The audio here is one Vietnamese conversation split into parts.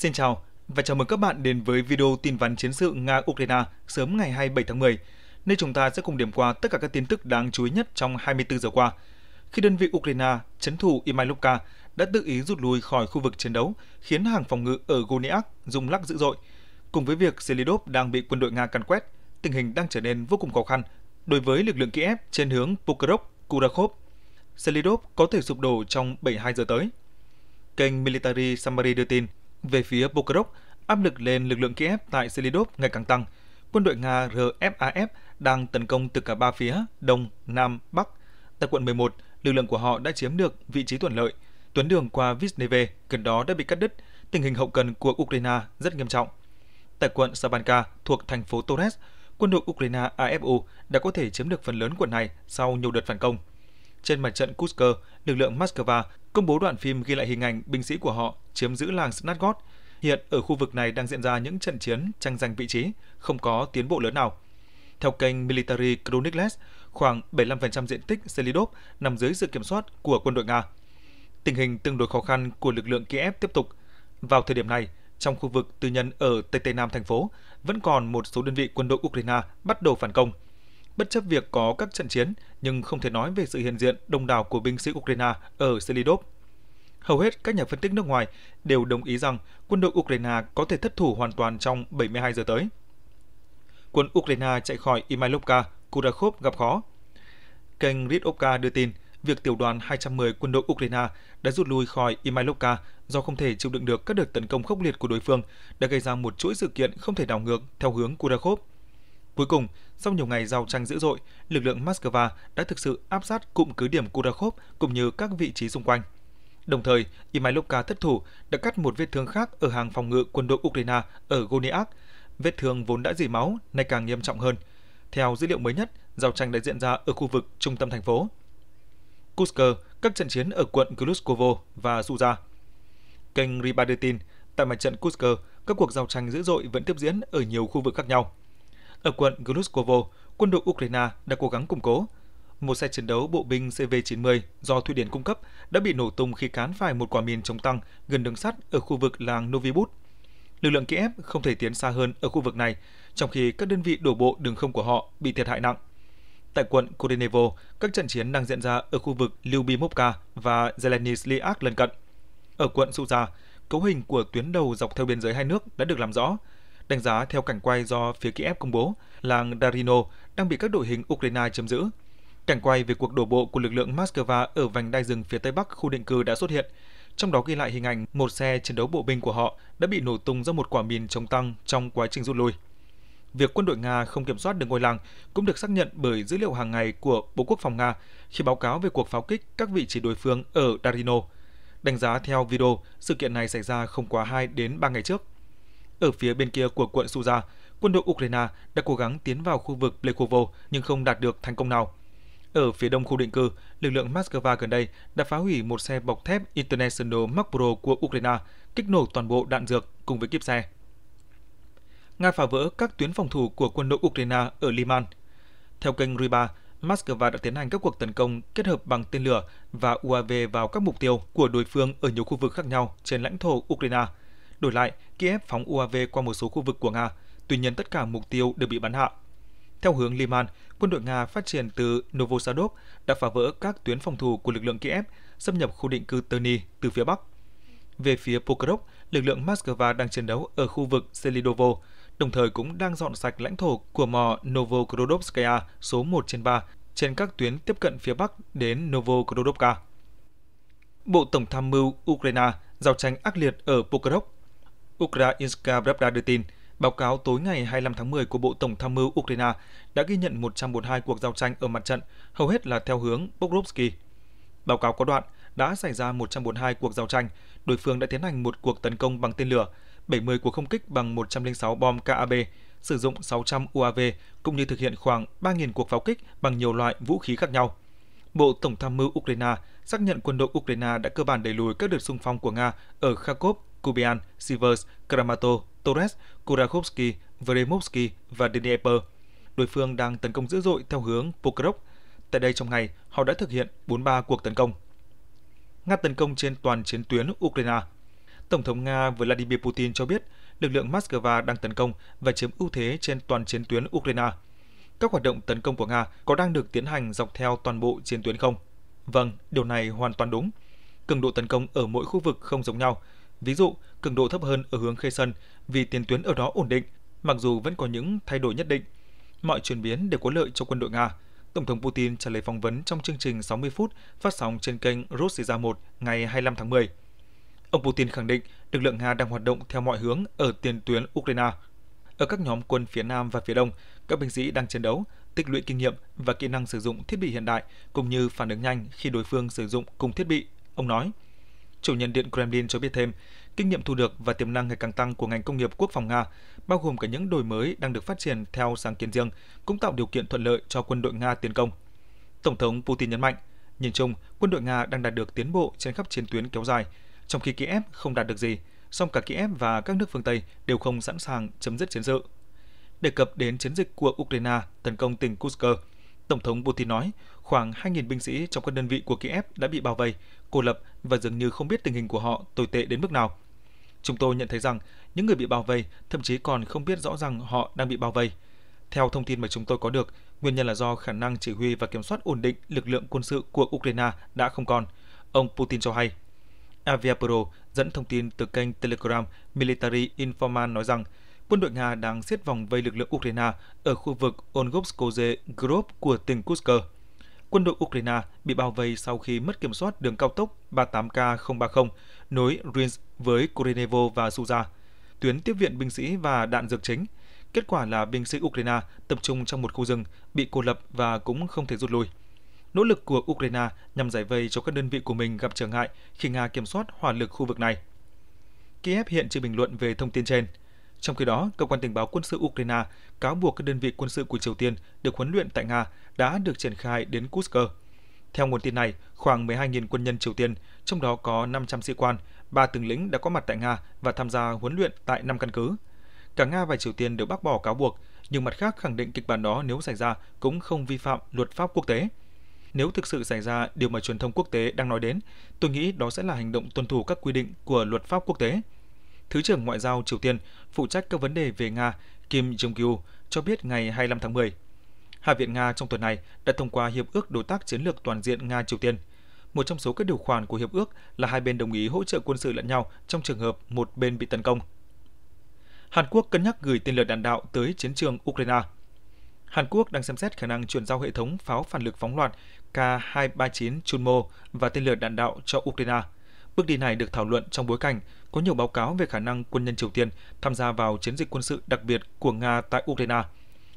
Xin chào và chào mừng các bạn đến với video tin vắn chiến sự Nga-Ukraine sớm ngày 27 tháng 10, nơi chúng ta sẽ cùng điểm qua tất cả các tin tức đáng chú ý nhất trong 24 giờ qua. Khi đơn vị Ukraine chấn thủ Imailivka đã tự ý rút lui khỏi khu vực chiến đấu, khiến hàng phòng ngự ở Goniak rung lắc dữ dội. Cùng với việc Zelidov đang bị quân đội Nga càn quét, tình hình đang trở nên vô cùng khó khăn đối với lực lượng Kiev trên hướng Pokrovsk, Kurakhov. Zelidov có thể sụp đổ trong 72 giờ tới. Kênh Military Summary đưa tin – về phía Prokhorov, áp lực lên lực lượng Kiev tại Selidov ngày càng tăng. Quân đội Nga RFAF đang tấn công từ cả ba phía, Đông, Nam, Bắc. Tại quận 11, lực lượng của họ đã chiếm được vị trí thuận lợi. Tuyến đường qua Visneve gần đó đã bị cắt đứt. Tình hình hậu cần của Ukraine rất nghiêm trọng. Tại quận Sabanka thuộc thành phố Torres, quân đội Ukraine AFU đã có thể chiếm được phần lớn quận này sau nhiều đợt phản công. Trên mặt trận Kursk, lực lượng Moscow công bố đoạn phim ghi lại hình ảnh binh sĩ của họ chiếm giữ làng Snatgot. Hiện ở khu vực này đang diễn ra những trận chiến tranh giành vị trí, không có tiến bộ lớn nào. Theo kênh Military Chronicles, khoảng 75% diện tích Selidov nằm dưới sự kiểm soát của quân đội Nga. Tình hình tương đối khó khăn của lực lượng Kiev tiếp tục. Vào thời điểm này, trong khu vực tư nhân ở Tây Tây Nam thành phố, vẫn còn một số đơn vị quân đội Ukraine bắt đầu phản công – Bất chấp việc có các trận chiến, nhưng không thể nói về sự hiện diện đông đảo của binh sĩ Ukraine ở Selidov. Hầu hết các nhà phân tích nước ngoài đều đồng ý rằng quân đội Ukraine có thể thất thủ hoàn toàn trong 72 giờ tới. Quân Ukraine chạy khỏi Imailovka, Kurakhov gặp khó. Kênh Ritovka đưa tin, việc tiểu đoàn 210 quân đội Ukraine đã rút lui khỏi Imailovka do không thể chịu đựng được các đợt tấn công khốc liệt của đối phương đã gây ra một chuỗi sự kiện không thể đảo ngược theo hướng Kurakhov. Cuối cùng, sau nhiều ngày giao tranh dữ dội, lực lượng Moscow đã thực sự áp sát cụm cứ điểm Kurakov cũng như các vị trí xung quanh. Đồng thời, Imailovka thất thủ đã cắt một vết thương khác ở hàng phòng ngự quân đội Ukraine ở Goniak. Vết thương vốn đã dỉ máu, nay càng nghiêm trọng hơn. Theo dữ liệu mới nhất, giao tranh đã diễn ra ở khu vực trung tâm thành phố. Kursk, các trận chiến ở quận Kluskovo và Suza. Kênh Ribadetin, tại mặt trận Kursk, các cuộc giao tranh dữ dội vẫn tiếp diễn ở nhiều khu vực khác nhau. Ở quận Gluskovo, quân đội Ukraine đã cố gắng củng cố. Một xe chiến đấu bộ binh CV-90 do Thụy Điển cung cấp đã bị nổ tung khi cán phải một quả mìn chống tăng gần đường sắt ở khu vực làng Novibut. Lực lượng Kiev không thể tiến xa hơn ở khu vực này, trong khi các đơn vị đổ bộ đường không của họ bị thiệt hại nặng. Tại quận Kodenevo, các trận chiến đang diễn ra ở khu vực Lyubimovka và Zelenislyak lân cận. Ở quận Suza, cấu hình của tuyến đầu dọc theo biên giới hai nước đã được làm rõ, đánh giá theo cảnh quay do phía Kiev công bố, làng Darino đang bị các đội hình Ukraine chiếm giữ. Cảnh quay về cuộc đổ bộ của lực lượng Moscow ở vành đai rừng phía tây bắc khu định cư đã xuất hiện, trong đó ghi lại hình ảnh một xe chiến đấu bộ binh của họ đã bị nổ tung do một quả mìn chống tăng trong quá trình rút lui. Việc quân đội Nga không kiểm soát được ngôi làng cũng được xác nhận bởi dữ liệu hàng ngày của Bộ Quốc phòng Nga khi báo cáo về cuộc pháo kích các vị trí đối phương ở Darino. Đánh giá theo video, sự kiện này xảy ra không quá 2 đến 3 ngày trước. Ở phía bên kia của quận Suza, quân đội Ukraine đã cố gắng tiến vào khu vực Plekovo nhưng không đạt được thành công nào. Ở phía đông khu định cư, lực lượng Moscow gần đây đã phá hủy một xe bọc thép International Mark Pro của Ukraine, kích nổ toàn bộ đạn dược cùng với kíp xe. Nga phá vỡ các tuyến phòng thủ của quân đội Ukraine ở Liman. Theo kênh Riba, Moscow đã tiến hành các cuộc tấn công kết hợp bằng tên lửa và UAV vào các mục tiêu của đối phương ở nhiều khu vực khác nhau trên lãnh thổ Ukraine – Đổi lại, Kiev phóng UAV qua một số khu vực của Nga, tuy nhiên tất cả mục tiêu đều bị bắn hạ. Theo hướng Liman, quân đội Nga phát triển từ Novosadov đã phá vỡ các tuyến phòng thủ của lực lượng Kiev, xâm nhập khu định cư Terni từ phía Bắc. Về phía Pokrov, lực lượng Moscow đang chiến đấu ở khu vực Selidovo, đồng thời cũng đang dọn sạch lãnh thổ của mỏ Novokrodovskaya số 1 trên 3 trên các tuyến tiếp cận phía Bắc đến Novokrodovka. Bộ Tổng tham mưu Ukraine giao tranh ác liệt ở Pokrov Ukrainska Pravda đưa tin, báo cáo tối ngày 25 tháng 10 của Bộ Tổng tham mưu Ukraine đã ghi nhận 142 cuộc giao tranh ở mặt trận, hầu hết là theo hướng Pokrovsky. Báo cáo có đoạn đã xảy ra 142 cuộc giao tranh, đối phương đã tiến hành một cuộc tấn công bằng tên lửa, 70 cuộc không kích bằng 106 bom KAB, sử dụng 600 UAV cũng như thực hiện khoảng 3.000 cuộc pháo kích bằng nhiều loại vũ khí khác nhau. Bộ Tổng tham mưu Ukraine xác nhận quân đội Ukraine đã cơ bản đẩy lùi các đợt xung phong của Nga ở Kharkov, Kubian, Sivers, Kramato, Torres, Kurakovsky, Vremovsky và Dnieper. Đối phương đang tấn công dữ dội theo hướng Pokrov. Tại đây trong ngày, họ đã thực hiện 43 cuộc tấn công. Nga tấn công trên toàn chiến tuyến Ukraine. Tổng thống Nga Vladimir Putin cho biết lực lượng Moscow đang tấn công và chiếm ưu thế trên toàn chiến tuyến Ukraine. Các hoạt động tấn công của Nga có đang được tiến hành dọc theo toàn bộ chiến tuyến không? Vâng, điều này hoàn toàn đúng. Cường độ tấn công ở mỗi khu vực không giống nhau, Ví dụ, cường độ thấp hơn ở hướng Khê Sân vì tiền tuyến ở đó ổn định, mặc dù vẫn có những thay đổi nhất định. Mọi chuyển biến đều có lợi cho quân đội Nga. Tổng thống Putin trả lời phỏng vấn trong chương trình 60 phút phát sóng trên kênh Russia 1 ngày 25 tháng 10. Ông Putin khẳng định lực lượng Nga đang hoạt động theo mọi hướng ở tiền tuyến Ukraine. Ở các nhóm quân phía Nam và phía Đông, các binh sĩ đang chiến đấu, tích lũy kinh nghiệm và kỹ năng sử dụng thiết bị hiện đại cũng như phản ứng nhanh khi đối phương sử dụng cùng thiết bị, ông nói. Chủ nhân Điện Kremlin cho biết thêm, kinh nghiệm thu được và tiềm năng ngày càng tăng của ngành công nghiệp quốc phòng Nga, bao gồm cả những đổi mới đang được phát triển theo sáng kiến riêng, cũng tạo điều kiện thuận lợi cho quân đội Nga tiến công. Tổng thống Putin nhấn mạnh, nhìn chung, quân đội Nga đang đạt được tiến bộ trên khắp chiến tuyến kéo dài, trong khi Kiev không đạt được gì, song cả Kiev và các nước phương Tây đều không sẵn sàng chấm dứt chiến sự. Đề cập đến chiến dịch của Ukraine tấn công tỉnh Kursk, Tổng thống Putin nói, khoảng 2.000 binh sĩ trong các đơn vị của Kiev đã bị bao vây, cô lập và dường như không biết tình hình của họ tồi tệ đến mức nào. Chúng tôi nhận thấy rằng những người bị bao vây thậm chí còn không biết rõ rằng họ đang bị bao vây. Theo thông tin mà chúng tôi có được, nguyên nhân là do khả năng chỉ huy và kiểm soát ổn định lực lượng quân sự của Ukraine đã không còn, ông Putin cho hay. Aviapro dẫn thông tin từ kênh Telegram Military Informan nói rằng quân đội Nga đang siết vòng vây lực lượng Ukraine ở khu vực Ongobskoye Grob của tỉnh Kursk. Quân đội Ukraine bị bao vây sau khi mất kiểm soát đường cao tốc 38K030 nối Rins với Kurenevo và Suza, tuyến tiếp viện binh sĩ và đạn dược chính. Kết quả là binh sĩ Ukraine tập trung trong một khu rừng, bị cô lập và cũng không thể rút lui. Nỗ lực của Ukraine nhằm giải vây cho các đơn vị của mình gặp trở ngại khi Nga kiểm soát hỏa lực khu vực này. Kiev hiện chưa bình luận về thông tin trên. Trong khi đó, cơ quan tình báo quân sự Ukraine cáo buộc các đơn vị quân sự của Triều Tiên được huấn luyện tại Nga đã được triển khai đến Kursk. Theo nguồn tin này, khoảng 12.000 quân nhân Triều Tiên, trong đó có 500 sĩ quan, ba tướng lĩnh đã có mặt tại Nga và tham gia huấn luyện tại năm căn cứ. Cả Nga và Triều Tiên đều bác bỏ cáo buộc, nhưng mặt khác khẳng định kịch bản đó nếu xảy ra cũng không vi phạm luật pháp quốc tế. Nếu thực sự xảy ra điều mà truyền thông quốc tế đang nói đến, tôi nghĩ đó sẽ là hành động tuân thủ các quy định của luật pháp quốc tế, Thứ trưởng Ngoại giao Triều Tiên, phụ trách các vấn đề về Nga Kim Jong-kyu cho biết ngày 25 tháng 10. Hạ viện Nga trong tuần này đã thông qua Hiệp ước Đối tác Chiến lược Toàn diện Nga-Triều Tiên. Một trong số các điều khoản của Hiệp ước là hai bên đồng ý hỗ trợ quân sự lẫn nhau trong trường hợp một bên bị tấn công. Hàn Quốc cân nhắc gửi tên lửa đạn đạo tới chiến trường Ukraine. Hàn Quốc đang xem xét khả năng chuyển giao hệ thống pháo phản lực phóng loạt K-239 Chunmo và tên lửa đạn đạo cho Ukraine – Bước đi này được thảo luận trong bối cảnh có nhiều báo cáo về khả năng quân nhân Triều Tiên tham gia vào chiến dịch quân sự đặc biệt của Nga tại Ukraine.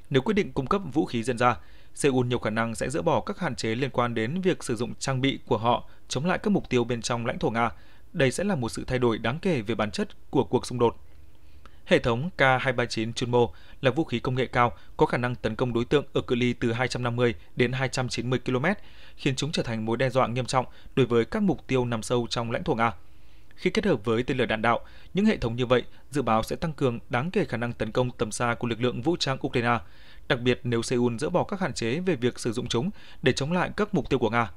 Nếu quyết định cung cấp vũ khí dân ra, Seoul nhiều khả năng sẽ dỡ bỏ các hạn chế liên quan đến việc sử dụng trang bị của họ chống lại các mục tiêu bên trong lãnh thổ Nga. Đây sẽ là một sự thay đổi đáng kể về bản chất của cuộc xung đột. Hệ thống K239 Chunmo là vũ khí công nghệ cao có khả năng tấn công đối tượng ở cự ly từ 250 đến 290 km, khiến chúng trở thành mối đe dọa nghiêm trọng đối với các mục tiêu nằm sâu trong lãnh thổ Nga. Khi kết hợp với tên lửa đạn đạo, những hệ thống như vậy dự báo sẽ tăng cường đáng kể khả năng tấn công tầm xa của lực lượng vũ trang Ukraine, đặc biệt nếu Seoul dỡ bỏ các hạn chế về việc sử dụng chúng để chống lại các mục tiêu của Nga.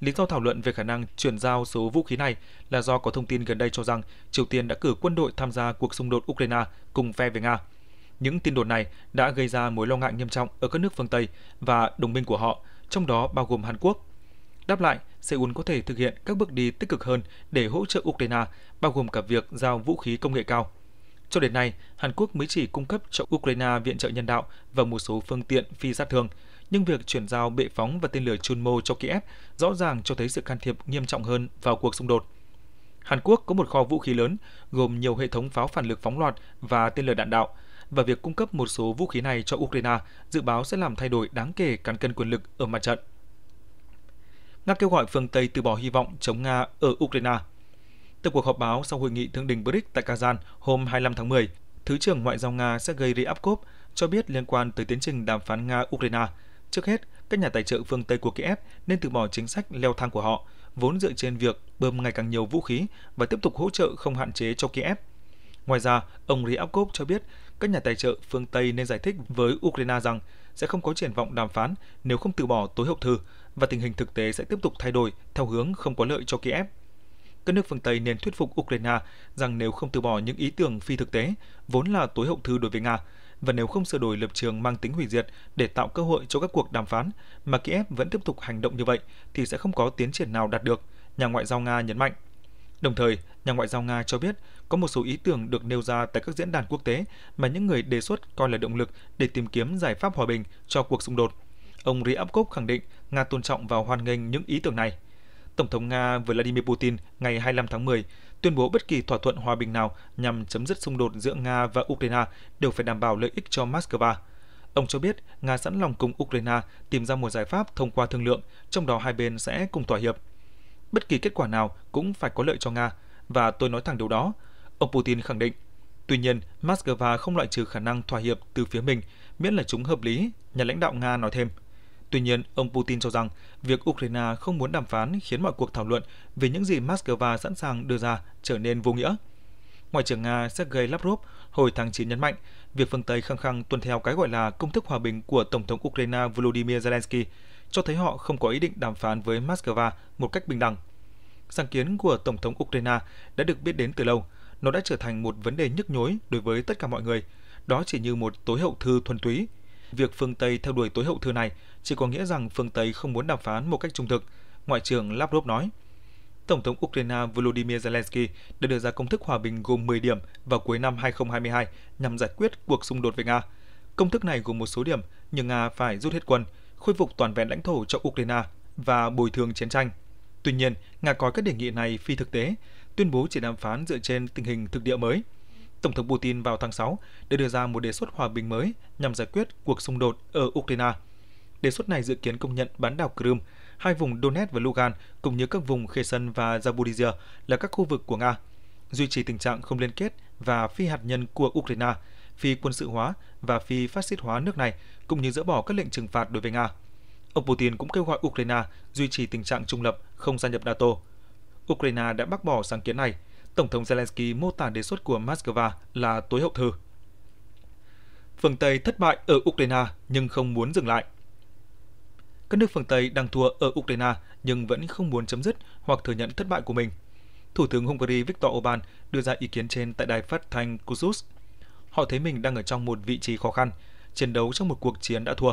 Lý do thảo luận về khả năng chuyển giao số vũ khí này là do có thông tin gần đây cho rằng Triều Tiên đã cử quân đội tham gia cuộc xung đột Ukraine cùng phe với Nga. Những tin đồn này đã gây ra mối lo ngại nghiêm trọng ở các nước phương Tây và đồng minh của họ, trong đó bao gồm Hàn Quốc. Đáp lại, Seoul có thể thực hiện các bước đi tích cực hơn để hỗ trợ Ukraine, bao gồm cả việc giao vũ khí công nghệ cao. Cho đến nay, Hàn Quốc mới chỉ cung cấp cho Ukraine viện trợ nhân đạo và một số phương tiện phi sát thương – nhưng việc chuyển giao bệ phóng và tên lửa Chunmo cho Kiev rõ ràng cho thấy sự can thiệp nghiêm trọng hơn vào cuộc xung đột. Hàn Quốc có một kho vũ khí lớn gồm nhiều hệ thống pháo phản lực phóng loạt và tên lửa đạn đạo, và việc cung cấp một số vũ khí này cho Ukraine dự báo sẽ làm thay đổi đáng kể cán cân quyền lực ở mặt trận. Nga kêu gọi phương Tây từ bỏ hy vọng chống Nga ở Ukraine. Từ cuộc họp báo sau hội nghị thượng đỉnh BRICS tại Kazan hôm 25 tháng 10, Thứ trưởng Ngoại giao Nga Sergei Ryabkov cho biết liên quan tới tiến trình đàm phán Nga-Ukraine – Trước hết, các nhà tài trợ phương Tây của Kiev nên từ bỏ chính sách leo thang của họ, vốn dựa trên việc bơm ngày càng nhiều vũ khí và tiếp tục hỗ trợ không hạn chế cho Kiev. Ngoài ra, ông Ryabkov cho biết các nhà tài trợ phương Tây nên giải thích với Ukraine rằng sẽ không có triển vọng đàm phán nếu không từ bỏ tối hậu thư và tình hình thực tế sẽ tiếp tục thay đổi theo hướng không có lợi cho Kiev. Các nước phương Tây nên thuyết phục Ukraine rằng nếu không từ bỏ những ý tưởng phi thực tế, vốn là tối hậu thư đối với Nga, và nếu không sửa đổi lập trường mang tính hủy diệt để tạo cơ hội cho các cuộc đàm phán mà Kiev vẫn tiếp tục hành động như vậy thì sẽ không có tiến triển nào đạt được, nhà ngoại giao Nga nhấn mạnh. Đồng thời, nhà ngoại giao Nga cho biết có một số ý tưởng được nêu ra tại các diễn đàn quốc tế mà những người đề xuất coi là động lực để tìm kiếm giải pháp hòa bình cho cuộc xung đột. Ông Ryabkov khẳng định Nga tôn trọng và hoan nghênh những ý tưởng này – Tổng thống Nga Vladimir Putin ngày 25 tháng 10 tuyên bố bất kỳ thỏa thuận hòa bình nào nhằm chấm dứt xung đột giữa Nga và Ukraine đều phải đảm bảo lợi ích cho Moscow. Ông cho biết Nga sẵn lòng cùng Ukraine tìm ra một giải pháp thông qua thương lượng, trong đó hai bên sẽ cùng thỏa hiệp. Bất kỳ kết quả nào cũng phải có lợi cho Nga, và tôi nói thẳng điều đó, ông Putin khẳng định. Tuy nhiên, Moscow không loại trừ khả năng thỏa hiệp từ phía mình, miễn là chúng hợp lý, nhà lãnh đạo Nga nói thêm. Tuy nhiên, ông Putin cho rằng việc Ukraine không muốn đàm phán khiến mọi cuộc thảo luận về những gì Moscow sẵn sàng đưa ra trở nên vô nghĩa. Ngoại trưởng Nga Sergei Lavrov hồi tháng 9 nhấn mạnh, việc phương Tây khăng khăng tuân theo cái gọi là công thức hòa bình của Tổng thống Ukraine Volodymyr Zelensky cho thấy họ không có ý định đàm phán với Moscow một cách bình đẳng. Sáng kiến của Tổng thống Ukraine đã được biết đến từ lâu. Nó đã trở thành một vấn đề nhức nhối đối với tất cả mọi người. Đó chỉ như một tối hậu thư thuần túy – Việc phương Tây theo đuổi tối hậu thư này chỉ có nghĩa rằng phương Tây không muốn đàm phán một cách trung thực, Ngoại trưởng Lavrov nói. Tổng thống Ukraine Volodymyr Zelensky đã đưa ra công thức hòa bình gồm 10 điểm vào cuối năm 2022 nhằm giải quyết cuộc xung đột với Nga. Công thức này gồm một số điểm như Nga phải rút hết quân, khôi phục toàn vẹn lãnh thổ cho Ukraine và bồi thường chiến tranh. Tuy nhiên, Nga coi các đề nghị này phi thực tế, tuyên bố chỉ đàm phán dựa trên tình hình thực địa mới – Tổng thống Putin vào tháng 6 để đưa ra một đề xuất hòa bình mới nhằm giải quyết cuộc xung đột ở Ukraine. Đề xuất này dự kiến công nhận bán đảo Crimea, hai vùng Donetsk và Lugan cũng như các vùng Kherson và Zaporizhia là các khu vực của Nga, duy trì tình trạng không liên kết và phi hạt nhân của Ukraine, phi quân sự hóa và phi phát xít hóa nước này, cũng như dỡ bỏ các lệnh trừng phạt đối với Nga. Ông Putin cũng kêu gọi Ukraine duy trì tình trạng trung lập, không gia nhập NATO. Ukraine đã bác bỏ sáng kiến này Tổng thống Zelensky mô tả đề xuất của Moscow là tối hậu thư. Phương Tây thất bại ở Ukraine nhưng không muốn dừng lại. Các nước phương Tây đang thua ở Ukraine nhưng vẫn không muốn chấm dứt hoặc thừa nhận thất bại của mình. Thủ tướng Hungary Viktor Orbán đưa ra ý kiến trên tại đài phát thanh Kusus. Họ thấy mình đang ở trong một vị trí khó khăn, chiến đấu trong một cuộc chiến đã thua.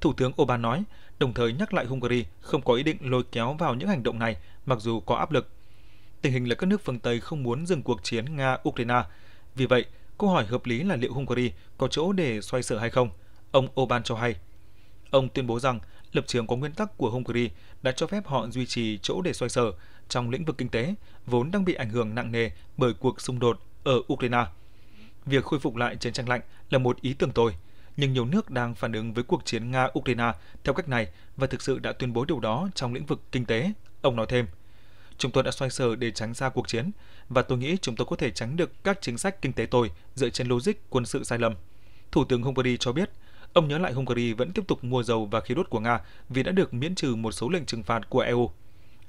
Thủ tướng Orbán nói, đồng thời nhắc lại Hungary không có ý định lôi kéo vào những hành động này mặc dù có áp lực – tình hình là các nước phương Tây không muốn dừng cuộc chiến Nga-Ukraine. Vì vậy, câu hỏi hợp lý là liệu Hungary có chỗ để xoay sở hay không? Ông Orbán cho hay. Ông tuyên bố rằng lập trường có nguyên tắc của Hungary đã cho phép họ duy trì chỗ để xoay sở trong lĩnh vực kinh tế, vốn đang bị ảnh hưởng nặng nề bởi cuộc xung đột ở Ukraine. Việc khôi phục lại chiến tranh lạnh là một ý tưởng tồi, nhưng nhiều nước đang phản ứng với cuộc chiến Nga-Ukraine theo cách này và thực sự đã tuyên bố điều đó trong lĩnh vực kinh tế, ông nói thêm. Chúng tôi đã xoay sở để tránh ra cuộc chiến và tôi nghĩ chúng tôi có thể tránh được các chính sách kinh tế tồi dựa trên logic quân sự sai lầm. Thủ tướng Hungary cho biết, ông nhớ lại Hungary vẫn tiếp tục mua dầu và khí đốt của Nga vì đã được miễn trừ một số lệnh trừng phạt của EU.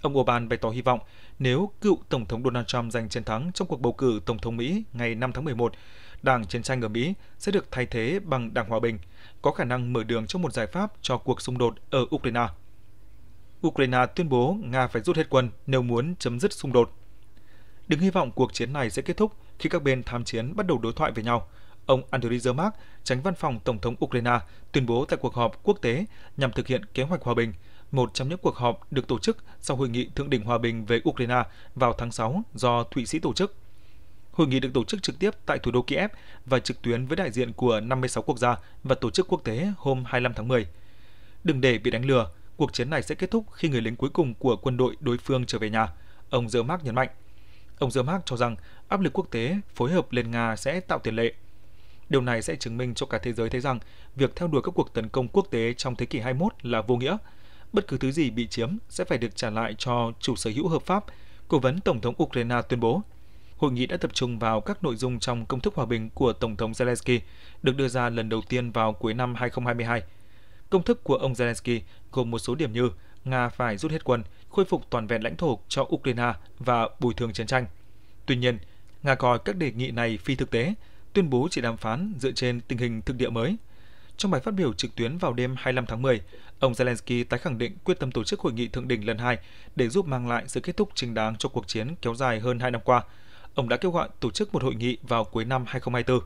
Ông Orbán bày tỏ hy vọng nếu cựu Tổng thống Donald Trump giành chiến thắng trong cuộc bầu cử Tổng thống Mỹ ngày 5 tháng 11, đảng chiến tranh ở Mỹ sẽ được thay thế bằng đảng hòa bình, có khả năng mở đường cho một giải pháp cho cuộc xung đột ở Ukraine. Ukraine tuyên bố Nga phải rút hết quân nếu muốn chấm dứt xung đột. Đừng hy vọng cuộc chiến này sẽ kết thúc khi các bên tham chiến bắt đầu đối thoại với nhau. Ông Andriy Yermak, tránh văn phòng Tổng thống Ukraine, tuyên bố tại cuộc họp quốc tế nhằm thực hiện kế hoạch hòa bình, một trong những cuộc họp được tổ chức sau hội nghị thượng đỉnh hòa bình về Ukraine vào tháng 6 do Thụy Sĩ tổ chức. Hội nghị được tổ chức trực tiếp tại thủ đô Kiev và trực tuyến với đại diện của 56 quốc gia và tổ chức quốc tế hôm 25 tháng 10. Đừng để bị đánh lừa, cuộc chiến này sẽ kết thúc khi người lính cuối cùng của quân đội đối phương trở về nhà, ông Zermak nhấn mạnh. Ông Zermak cho rằng áp lực quốc tế phối hợp lên Nga sẽ tạo tiền lệ. Điều này sẽ chứng minh cho cả thế giới thấy rằng việc theo đuổi các cuộc tấn công quốc tế trong thế kỷ 21 là vô nghĩa. Bất cứ thứ gì bị chiếm sẽ phải được trả lại cho chủ sở hữu hợp pháp, cố vấn Tổng thống Ukraine tuyên bố. Hội nghị đã tập trung vào các nội dung trong công thức hòa bình của Tổng thống Zelensky, được đưa ra lần đầu tiên vào cuối năm 2022. Công thức của ông Zelensky gồm một số điểm như Nga phải rút hết quân, khôi phục toàn vẹn lãnh thổ cho Ukraine và bồi thường chiến tranh. Tuy nhiên, Nga coi các đề nghị này phi thực tế, tuyên bố chỉ đàm phán dựa trên tình hình thực địa mới. Trong bài phát biểu trực tuyến vào đêm 25 tháng 10, ông Zelensky tái khẳng định quyết tâm tổ chức hội nghị thượng đỉnh lần hai để giúp mang lại sự kết thúc chính đáng cho cuộc chiến kéo dài hơn 2 năm qua. Ông đã kêu gọi tổ chức một hội nghị vào cuối năm 2024.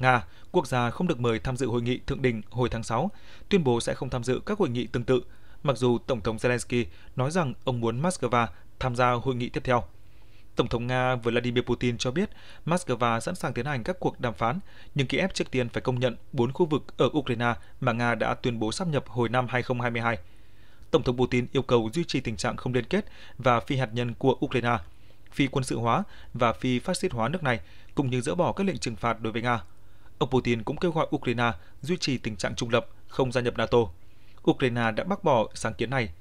Nga, quốc gia không được mời tham dự hội nghị thượng đỉnh hồi tháng 6, tuyên bố sẽ không tham dự các hội nghị tương tự, mặc dù Tổng thống Zelensky nói rằng ông muốn Moscow tham gia hội nghị tiếp theo. Tổng thống Nga Vladimir Putin cho biết Moscow sẵn sàng tiến hành các cuộc đàm phán, nhưng Kiev trước tiên phải công nhận 4 khu vực ở Ukraine mà Nga đã tuyên bố sắp nhập hồi năm 2022. Tổng thống Putin yêu cầu duy trì tình trạng không liên kết và phi hạt nhân của Ukraine, phi quân sự hóa và phi phát xít hóa nước này, cũng như dỡ bỏ các lệnh trừng phạt đối với Nga. Ông Putin cũng kêu gọi Ukraine duy trì tình trạng trung lập, không gia nhập NATO. Ukraine đã bác bỏ sáng kiến này.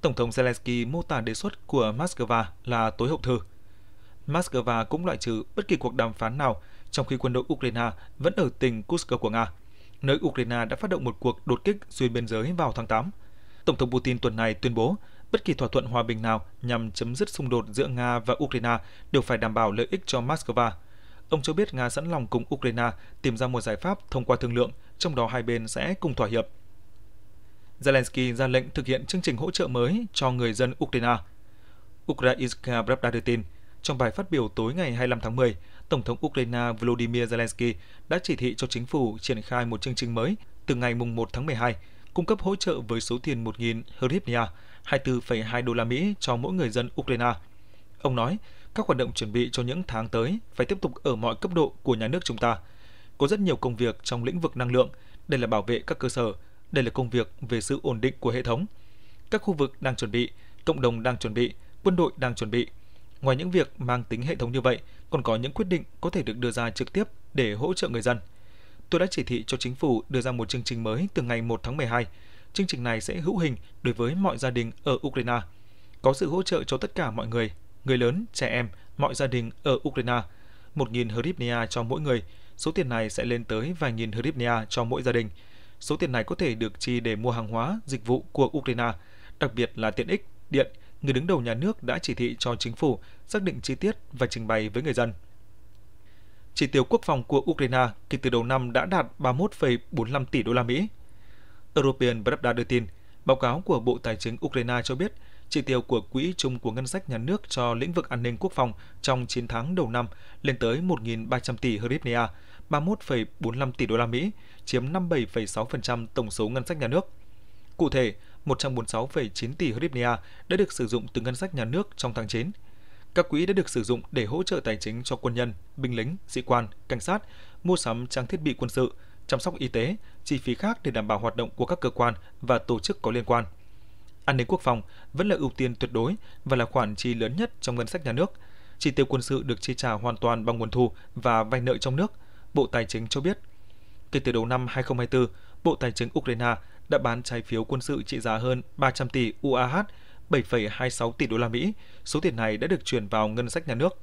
Tổng thống Zelensky mô tả đề xuất của Moscow là tối hậu thư. Moscow cũng loại trừ bất kỳ cuộc đàm phán nào trong khi quân đội Ukraine vẫn ở tỉnh Kursk của Nga, nơi Ukraine đã phát động một cuộc đột kích xuyên biên giới vào tháng 8. Tổng thống Putin tuần này tuyên bố bất kỳ thỏa thuận hòa bình nào nhằm chấm dứt xung đột giữa Nga và Ukraine đều phải đảm bảo lợi ích cho Moscow – Ông cho biết Nga sẵn lòng cùng Ukraine tìm ra một giải pháp thông qua thương lượng, trong đó hai bên sẽ cùng thỏa hiệp. Zelensky ra lệnh thực hiện chương trình hỗ trợ mới cho người dân Ukraine. Ukrainska Pravda đưa tin, trong bài phát biểu tối ngày 25 tháng 10, Tổng thống Ukraine Volodymyr Zelensky đã chỉ thị cho chính phủ triển khai một chương trình mới từ ngày 1 tháng 12, cung cấp hỗ trợ với số tiền 1.000 hryvnia, 24,2 đô la Mỹ cho mỗi người dân Ukraine. Ông nói, các hoạt động chuẩn bị cho những tháng tới phải tiếp tục ở mọi cấp độ của nhà nước chúng ta. Có rất nhiều công việc trong lĩnh vực năng lượng, đây là bảo vệ các cơ sở, đây là công việc về sự ổn định của hệ thống. Các khu vực đang chuẩn bị, cộng đồng đang chuẩn bị, quân đội đang chuẩn bị. Ngoài những việc mang tính hệ thống như vậy, còn có những quyết định có thể được đưa ra trực tiếp để hỗ trợ người dân. Tôi đã chỉ thị cho chính phủ đưa ra một chương trình mới từ ngày 1 tháng 12. Chương trình này sẽ hữu hình đối với mọi gia đình ở Ukraine. Có sự hỗ trợ cho tất cả mọi người người lớn, trẻ em, mọi gia đình ở Ukraine, 1.000 hryvnia cho mỗi người. Số tiền này sẽ lên tới vài nghìn hryvnia cho mỗi gia đình. Số tiền này có thể được chi để mua hàng hóa, dịch vụ của Ukraine, đặc biệt là tiện ích, điện. Người đứng đầu nhà nước đã chỉ thị cho chính phủ xác định chi tiết và trình bày với người dân. Chỉ tiêu quốc phòng của Ukraine kể từ đầu năm đã đạt 31,45 tỷ đô la Mỹ. European Pravda đưa tin, báo cáo của Bộ Tài chính Ukraine cho biết – chỉ tiêu của Quỹ chung của ngân sách nhà nước cho lĩnh vực an ninh quốc phòng trong 9 tháng đầu năm lên tới 1.300 tỷ hryvnia, 31,45 tỷ đô la Mỹ, chiếm 57,6% tổng số ngân sách nhà nước. Cụ thể, 146,9 tỷ hryvnia đã được sử dụng từ ngân sách nhà nước trong tháng 9. Các quỹ đã được sử dụng để hỗ trợ tài chính cho quân nhân, binh lính, sĩ quan, cảnh sát, mua sắm trang thiết bị quân sự, chăm sóc y tế, chi phí khác để đảm bảo hoạt động của các cơ quan và tổ chức có liên quan an ninh quốc phòng vẫn là ưu tiên tuyệt đối và là khoản chi lớn nhất trong ngân sách nhà nước. Chi tiêu quân sự được chi trả hoàn toàn bằng nguồn thu và vay nợ trong nước, Bộ Tài chính cho biết. Kể từ đầu năm 2024, Bộ Tài chính Ukraine đã bán trái phiếu quân sự trị giá hơn 300 tỷ UAH, 7,26 tỷ đô la Mỹ. Số tiền này đã được chuyển vào ngân sách nhà nước.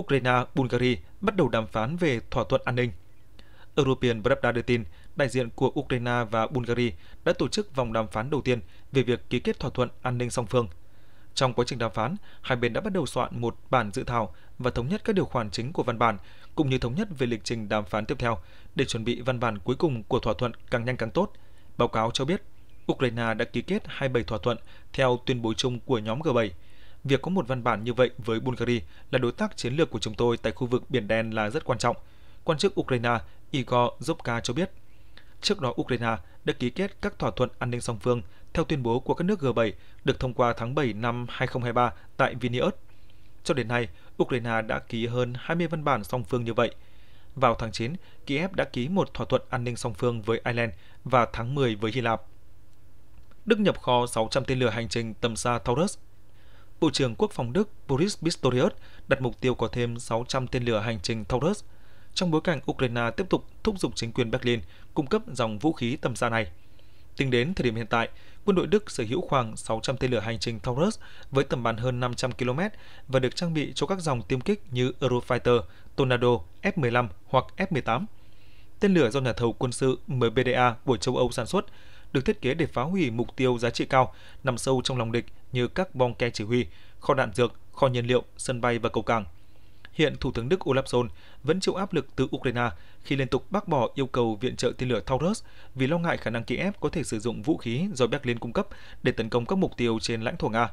Ukraine, Bulgaria bắt đầu đàm phán về thỏa thuận an ninh. European Pravda đưa tin đại diện của Ukraine và Bulgaria đã tổ chức vòng đàm phán đầu tiên về việc ký kết thỏa thuận an ninh song phương. Trong quá trình đàm phán, hai bên đã bắt đầu soạn một bản dự thảo và thống nhất các điều khoản chính của văn bản, cũng như thống nhất về lịch trình đàm phán tiếp theo để chuẩn bị văn bản cuối cùng của thỏa thuận càng nhanh càng tốt. Báo cáo cho biết, Ukraine đã ký kết 27 thỏa thuận theo tuyên bố chung của nhóm G7. Việc có một văn bản như vậy với Bulgaria là đối tác chiến lược của chúng tôi tại khu vực Biển Đen là rất quan trọng. Quan chức Ukraine Igor Zubka cho biết Trước đó, Ukraine đã ký kết các thỏa thuận an ninh song phương theo tuyên bố của các nước G7 được thông qua tháng 7 năm 2023 tại Vilnius. Cho đến nay, Ukraine đã ký hơn 20 văn bản song phương như vậy. Vào tháng 9, Kiev đã ký một thỏa thuận an ninh song phương với Ireland và tháng 10 với Hy Lạp. Đức nhập kho 600 tên lửa hành trình tầm xa Taurus. Bộ trưởng Quốc phòng Đức Boris Pistorius đặt mục tiêu có thêm 600 tên lửa hành trình Taurus – trong bối cảnh Ukraine tiếp tục thúc giục chính quyền Berlin cung cấp dòng vũ khí tầm xa này. Tính đến thời điểm hiện tại, quân đội Đức sở hữu khoảng 600 tên lửa hành trình Taurus với tầm bắn hơn 500 km và được trang bị cho các dòng tiêm kích như Eurofighter, Tornado, F-15 hoặc F-18. Tên lửa do nhà thầu quân sự MBDA của châu Âu sản xuất được thiết kế để phá hủy mục tiêu giá trị cao nằm sâu trong lòng địch như các bong ke chỉ huy, kho đạn dược, kho nhiên liệu, sân bay và cầu cảng – hiện Thủ tướng Đức Olaf Scholz vẫn chịu áp lực từ Ukraine khi liên tục bác bỏ yêu cầu viện trợ tên lửa Taurus vì lo ngại khả năng Kiev có thể sử dụng vũ khí do Berlin cung cấp để tấn công các mục tiêu trên lãnh thổ Nga.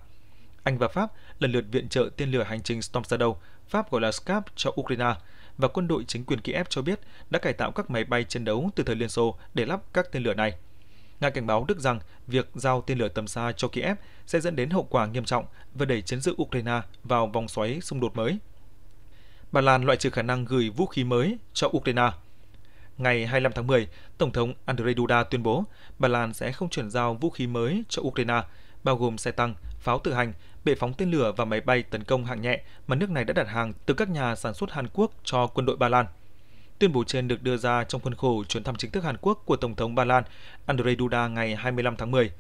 Anh và Pháp lần lượt viện trợ tên lửa hành trình Storm Shadow, Pháp gọi là Scap cho Ukraine, và quân đội chính quyền Kiev cho biết đã cải tạo các máy bay chiến đấu từ thời Liên Xô để lắp các tên lửa này. Nga cảnh báo Đức rằng việc giao tên lửa tầm xa cho Kiev sẽ dẫn đến hậu quả nghiêm trọng và đẩy chiến sự Ukraine vào vòng xoáy xung đột mới. Ba Lan loại trừ khả năng gửi vũ khí mới cho Ukraine. Ngày 25 tháng 10, Tổng thống Andrzej Duda tuyên bố Ba Lan sẽ không chuyển giao vũ khí mới cho Ukraine, bao gồm xe tăng, pháo tự hành, bệ phóng tên lửa và máy bay tấn công hạng nhẹ mà nước này đã đặt hàng từ các nhà sản xuất Hàn Quốc cho quân đội Ba Lan. Tuyên bố trên được đưa ra trong khuôn khổ chuyến thăm chính thức Hàn Quốc của Tổng thống Ba Lan Andrzej Duda ngày 25 tháng 10.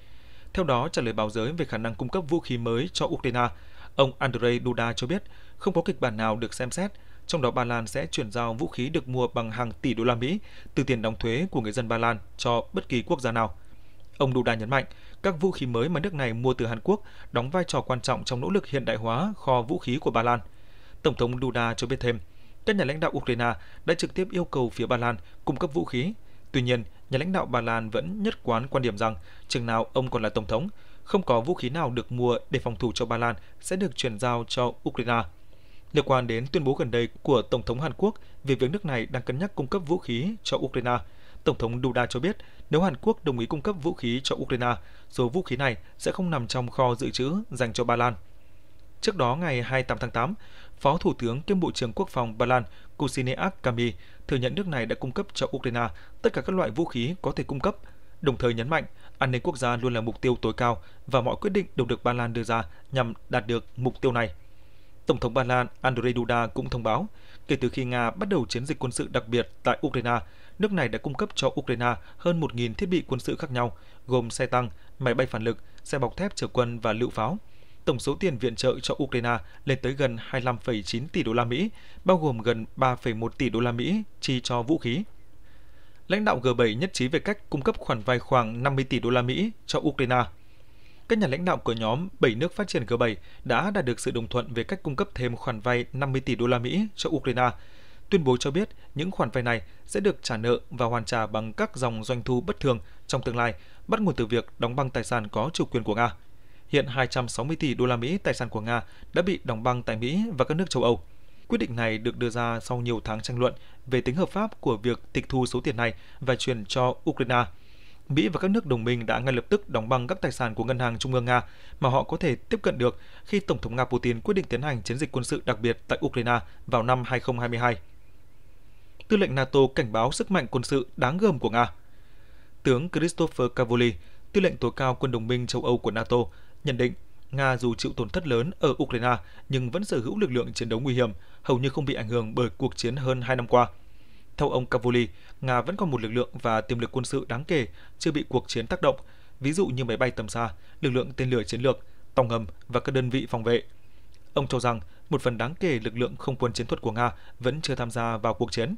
Theo đó, trả lời báo giới về khả năng cung cấp vũ khí mới cho Ukraine, ông Andrzej Duda cho biết không có kịch bản nào được xem xét, trong đó Ba Lan sẽ chuyển giao vũ khí được mua bằng hàng tỷ đô la Mỹ từ tiền đóng thuế của người dân Ba Lan cho bất kỳ quốc gia nào. Ông Duda nhấn mạnh, các vũ khí mới mà nước này mua từ Hàn Quốc đóng vai trò quan trọng trong nỗ lực hiện đại hóa kho vũ khí của Ba Lan. Tổng thống Duda cho biết thêm, các nhà lãnh đạo Ukraine đã trực tiếp yêu cầu phía Ba Lan cung cấp vũ khí. Tuy nhiên, nhà lãnh đạo Ba Lan vẫn nhất quán quan điểm rằng chừng nào ông còn là tổng thống, không có vũ khí nào được mua để phòng thủ cho Ba Lan sẽ được chuyển giao cho Ukraine liên quan đến tuyên bố gần đây của Tổng thống Hàn Quốc về việc nước này đang cân nhắc cung cấp vũ khí cho Ukraine. Tổng thống Duda cho biết, nếu Hàn Quốc đồng ý cung cấp vũ khí cho Ukraine, số vũ khí này sẽ không nằm trong kho dự trữ dành cho Ba Lan. Trước đó, ngày 28 tháng 8, Phó Thủ tướng kiêm Bộ trưởng Quốc phòng Ba Lan Kusineak Kami thừa nhận nước này đã cung cấp cho Ukraine tất cả các loại vũ khí có thể cung cấp, đồng thời nhấn mạnh an ninh quốc gia luôn là mục tiêu tối cao và mọi quyết định đều được Ba Lan đưa ra nhằm đạt được mục tiêu này. Tổng thống Ba Lan Andrzej Duda cũng thông báo, kể từ khi Nga bắt đầu chiến dịch quân sự đặc biệt tại Ukraine, nước này đã cung cấp cho Ukraine hơn 1.000 thiết bị quân sự khác nhau, gồm xe tăng, máy bay phản lực, xe bọc thép chở quân và lựu pháo. Tổng số tiền viện trợ cho Ukraine lên tới gần 25,9 tỷ đô la Mỹ, bao gồm gần 3,1 tỷ đô la Mỹ chi cho vũ khí. Lãnh đạo G7 nhất trí về cách cung cấp khoản vay khoảng 50 tỷ đô la Mỹ cho Ukraine – các nhà lãnh đạo của nhóm 7 nước phát triển G7 đã đạt được sự đồng thuận về cách cung cấp thêm khoản vay 50 tỷ đô la Mỹ cho Ukraine. Tuyên bố cho biết những khoản vay này sẽ được trả nợ và hoàn trả bằng các dòng doanh thu bất thường trong tương lai, bắt nguồn từ việc đóng băng tài sản có chủ quyền của Nga. Hiện 260 tỷ đô la Mỹ tài sản của Nga đã bị đóng băng tại Mỹ và các nước châu Âu. Quyết định này được đưa ra sau nhiều tháng tranh luận về tính hợp pháp của việc tịch thu số tiền này và chuyển cho Ukraine. Mỹ và các nước đồng minh đã ngay lập tức đóng băng các tài sản của Ngân hàng Trung ương Nga mà họ có thể tiếp cận được khi Tổng thống Nga Putin quyết định tiến hành chiến dịch quân sự đặc biệt tại Ukraine vào năm 2022. Tư lệnh NATO cảnh báo sức mạnh quân sự đáng gờm của Nga. Tướng Christopher Cavoli, tư lệnh tối cao quân đồng minh châu Âu của NATO, nhận định Nga dù chịu tổn thất lớn ở Ukraine nhưng vẫn sở hữu lực lượng chiến đấu nguy hiểm, hầu như không bị ảnh hưởng bởi cuộc chiến hơn 2 năm qua – theo ông Cavoli, Nga vẫn còn một lực lượng và tiềm lực quân sự đáng kể chưa bị cuộc chiến tác động, ví dụ như máy bay tầm xa, lực lượng tên lửa chiến lược, tàu ngầm và các đơn vị phòng vệ. Ông cho rằng một phần đáng kể lực lượng không quân chiến thuật của Nga vẫn chưa tham gia vào cuộc chiến.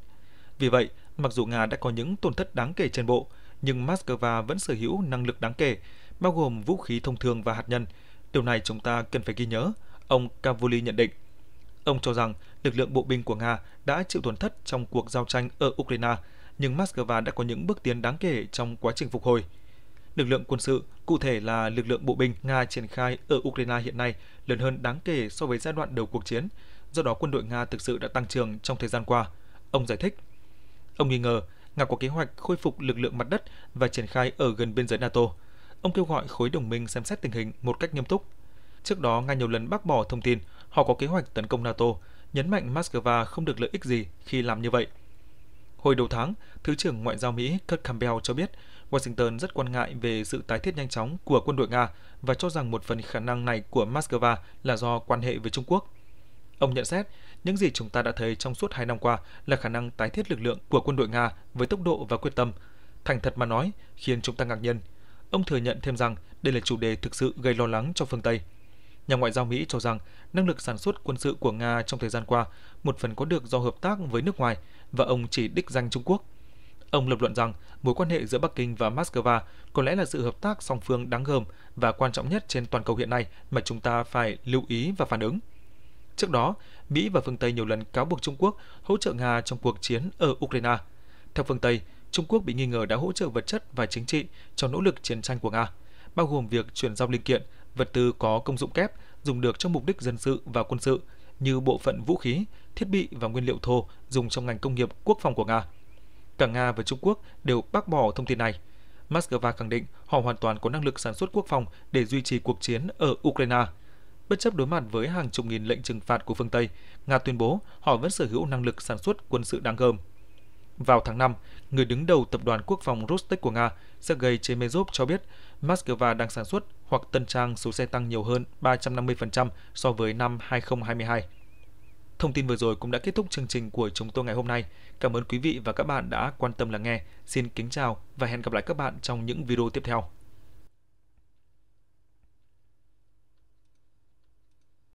Vì vậy, mặc dù Nga đã có những tổn thất đáng kể trên bộ, nhưng Moscow vẫn sở hữu năng lực đáng kể, bao gồm vũ khí thông thường và hạt nhân. Điều này chúng ta cần phải ghi nhớ, ông Cavoli nhận định. Ông cho rằng lực lượng bộ binh của Nga đã chịu tổn thất trong cuộc giao tranh ở Ukraine, nhưng Moscow đã có những bước tiến đáng kể trong quá trình phục hồi. Lực lượng quân sự, cụ thể là lực lượng bộ binh Nga triển khai ở Ukraine hiện nay lớn hơn đáng kể so với giai đoạn đầu cuộc chiến, do đó quân đội Nga thực sự đã tăng trưởng trong thời gian qua, ông giải thích. Ông nghi ngờ Nga có kế hoạch khôi phục lực lượng mặt đất và triển khai ở gần biên giới NATO. Ông kêu gọi khối đồng minh xem xét tình hình một cách nghiêm túc. Trước đó, Nga nhiều lần bác bỏ thông tin họ có kế hoạch tấn công NATO, nhấn mạnh Moscow không được lợi ích gì khi làm như vậy. Hồi đầu tháng, Thứ trưởng Ngoại giao Mỹ Kurt Campbell cho biết Washington rất quan ngại về sự tái thiết nhanh chóng của quân đội Nga và cho rằng một phần khả năng này của Moscow là do quan hệ với Trung Quốc. Ông nhận xét, những gì chúng ta đã thấy trong suốt hai năm qua là khả năng tái thiết lực lượng của quân đội Nga với tốc độ và quyết tâm. Thành thật mà nói, khiến chúng ta ngạc nhiên. Ông thừa nhận thêm rằng đây là chủ đề thực sự gây lo lắng cho phương Tây. Nhà ngoại giao Mỹ cho rằng năng lực sản xuất quân sự của Nga trong thời gian qua một phần có được do hợp tác với nước ngoài và ông chỉ đích danh Trung Quốc. Ông lập luận rằng mối quan hệ giữa Bắc Kinh và Moscow có lẽ là sự hợp tác song phương đáng gờm và quan trọng nhất trên toàn cầu hiện nay mà chúng ta phải lưu ý và phản ứng. Trước đó, Mỹ và phương Tây nhiều lần cáo buộc Trung Quốc hỗ trợ Nga trong cuộc chiến ở Ukraine. Theo phương Tây, Trung Quốc bị nghi ngờ đã hỗ trợ vật chất và chính trị cho nỗ lực chiến tranh của Nga, bao gồm việc chuyển giao linh kiện, vật tư có công dụng kép dùng được trong mục đích dân sự và quân sự như bộ phận vũ khí, thiết bị và nguyên liệu thô dùng trong ngành công nghiệp quốc phòng của Nga. Cả Nga và Trung Quốc đều bác bỏ thông tin này. Moscow khẳng định họ hoàn toàn có năng lực sản xuất quốc phòng để duy trì cuộc chiến ở Ukraine. Bất chấp đối mặt với hàng chục nghìn lệnh trừng phạt của phương Tây, Nga tuyên bố họ vẫn sở hữu năng lực sản xuất quân sự đáng gờm. Vào tháng 5, người đứng đầu tập đoàn quốc phòng Rostec của Nga, Sergei Chemezov cho biết Moscow đang sản xuất hoặc tân trang số xe tăng nhiều hơn 350% so với năm 2022. Thông tin vừa rồi cũng đã kết thúc chương trình của chúng tôi ngày hôm nay. Cảm ơn quý vị và các bạn đã quan tâm lắng nghe. Xin kính chào và hẹn gặp lại các bạn trong những video tiếp theo.